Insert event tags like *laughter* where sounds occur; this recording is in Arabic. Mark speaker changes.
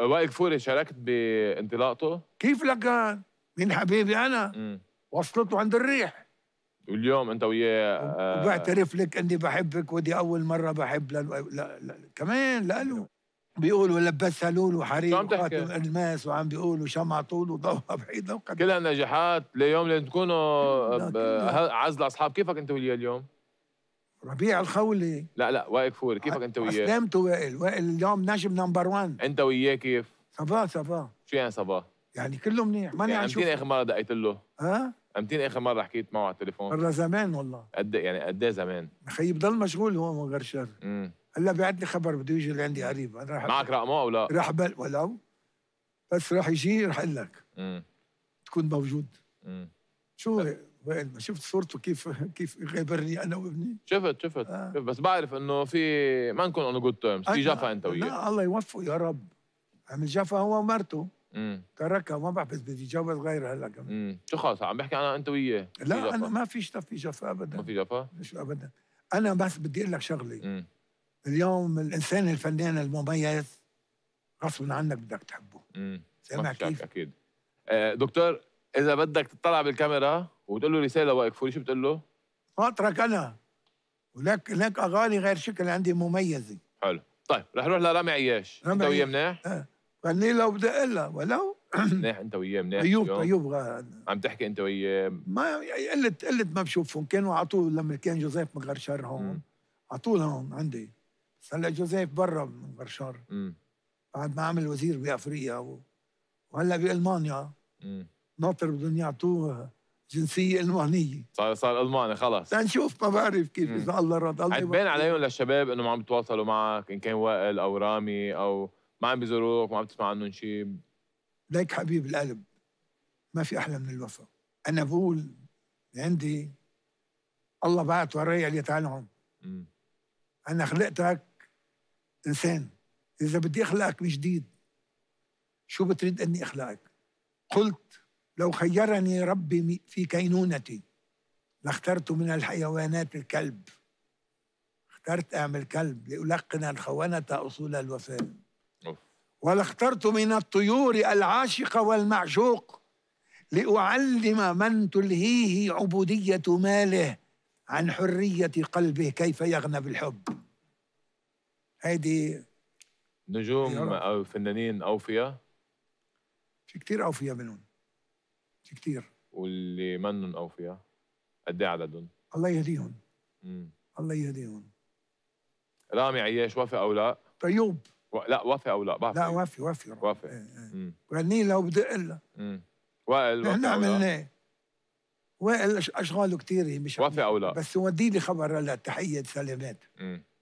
Speaker 1: وائل كفوري شاركت بانطلاقته
Speaker 2: كيف لك كان؟ مين حبيبي انا
Speaker 1: وصلته عند الريح واليوم انت وياه آه، بعترف
Speaker 2: لك اني بحبك ودي اول مره بحب لا لا لا كمان لالو بيقولوا لبسها لولو حرير وخاتم الماس وعم بيقولوا شمع طول وضوها *laughs*
Speaker 1: بعيده كلها نجاحات ليوم لين تكونوا عزل اصحاب كيفك انت وياه اليوم؟ ربيع الخولي لا لا وائل فوري كيفك انت وياه؟ استلمت
Speaker 2: وائل، وائل اليوم نجم نمبر 1
Speaker 1: انت وياه كيف؟
Speaker 2: صفا صفا
Speaker 1: شو يعني صفا؟ يعني
Speaker 2: كله منيح ماني يعني عم شوف اخر
Speaker 1: مره دقيت له؟ ها؟ امتين اخر مره حكيت معه على التليفون؟ مرة زمان والله قد إيه؟ يعني قد ايه زمان؟
Speaker 2: خيي بضل مشغول هو من غير شر هلا بعت لي خبر بده يجي لعندي قريب انا رح معك
Speaker 1: رقمه او لا؟ رح
Speaker 2: بل ولو بس رح يجي رح اقول لك تكون موجود مم. شو وين ما شفت صورته كيف كيف غيبرني انا وابني
Speaker 1: شفت شفت آه. شفت بس بعرف انه في ما نكون اون جود تيرمز في جفا انت وياه لا الله
Speaker 2: يوفقه يا رب عمل جفا هو ومرته تركها ما بعرف اذا بدي يتجوز غيرها هلا
Speaker 1: كمان شو خلص عم بحكي انا انت وياه لا انا ما في في جفا ابدا ما في جفا؟ مش ابدا
Speaker 2: انا بس بدي اقول لك شغله اليوم الانسان الفنان المميز غصبا عنك بدك تحبه
Speaker 1: سامع كيف؟ اكيد آه، دكتور اذا بدك تطلع بالكاميرا وتقول له رساله واقفوا شو بتقول له؟
Speaker 2: خاطرك انا ولك لك اغاني غير شكل عندي مميزه
Speaker 1: حلو طيب رح نروح لرامي عياش انت وياه مناح؟ ايه
Speaker 2: غني لو بدي اقول ولو
Speaker 1: *clears throat* مناح انت وياه مناح ايوب ايوب عم تحكي انت وياه
Speaker 2: ما قلت قلت ما بشوفهم كانوا على طول لما كان جوزيف غرشر هون على طول هون عندي بس هلا جوزيف برا غرشر بعد ما عمل وزير بافريقيا وهلا بالمانيا ناطر بدهم يعطوه جنسية ألمانية
Speaker 1: صار صار ألماني خلص لنشوف ما بعرف كيف إذا الله رد الله عتبان عليهم للشباب إنه ما عم يتواصلوا معك إن كان وائل أو رامي أو ما عم بيزوروك ما عم تسمع عنهم شيء
Speaker 2: ليك حبيب القلب ما في أحلى من الوفا أنا بقول عندي الله بعت ورايا ليتعلم نعم. أنا خلقتك إنسان إذا بدي أخلقك من جديد شو بتريد أني أخلقك قلت لو خيرني ربي في كينونتي لاخترت من الحيوانات الكلب اخترت أعمل كلب لألقن الخونة أصول الوفاء ولاخترت من الطيور العاشق والمعشوق لأعلم من تلهيه عبودية ماله عن حرية قلبه كيف يغنى بالحب هذه
Speaker 1: نجوم أو فنانين أوفياء في كتير أوفياء منهم كثير واللي منن اوفياء قد ايه عددهم؟
Speaker 2: الله يهديهم امم الله يهديهم
Speaker 1: رامي عياش وافق او لا؟ طيوب و... لا وافق او لا بعرف لا
Speaker 2: وافق وافق وافق إيه، إيه. غني لو وبدق لها
Speaker 1: وائل نحن عملناه
Speaker 2: وائل اشغاله كثيره مش وافق او لا بس ودي لي خبر هلا تحيه سلامات
Speaker 1: امم